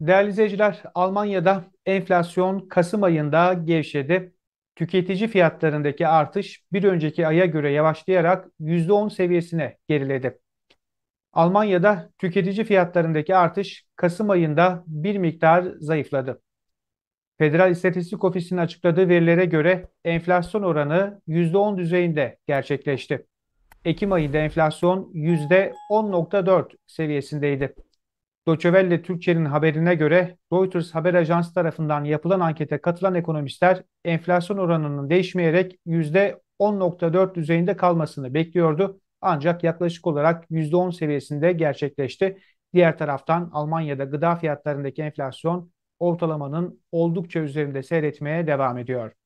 Değerli izleyiciler, Almanya'da enflasyon Kasım ayında gevşedi. Tüketici fiyatlarındaki artış bir önceki aya göre yavaşlayarak %10 seviyesine geriledi. Almanya'da tüketici fiyatlarındaki artış Kasım ayında bir miktar zayıfladı. Federal İstatistik Ofisi'nin açıkladığı verilere göre enflasyon oranı %10 düzeyinde gerçekleşti. Ekim ayında enflasyon %10.4 seviyesindeydi. Deutsche Welle Türkçe'nin haberine göre Reuters haber ajansı tarafından yapılan ankete katılan ekonomistler enflasyon oranının değişmeyerek %10.4 düzeyinde kalmasını bekliyordu. Ancak yaklaşık olarak %10 seviyesinde gerçekleşti. Diğer taraftan Almanya'da gıda fiyatlarındaki enflasyon ortalamanın oldukça üzerinde seyretmeye devam ediyor.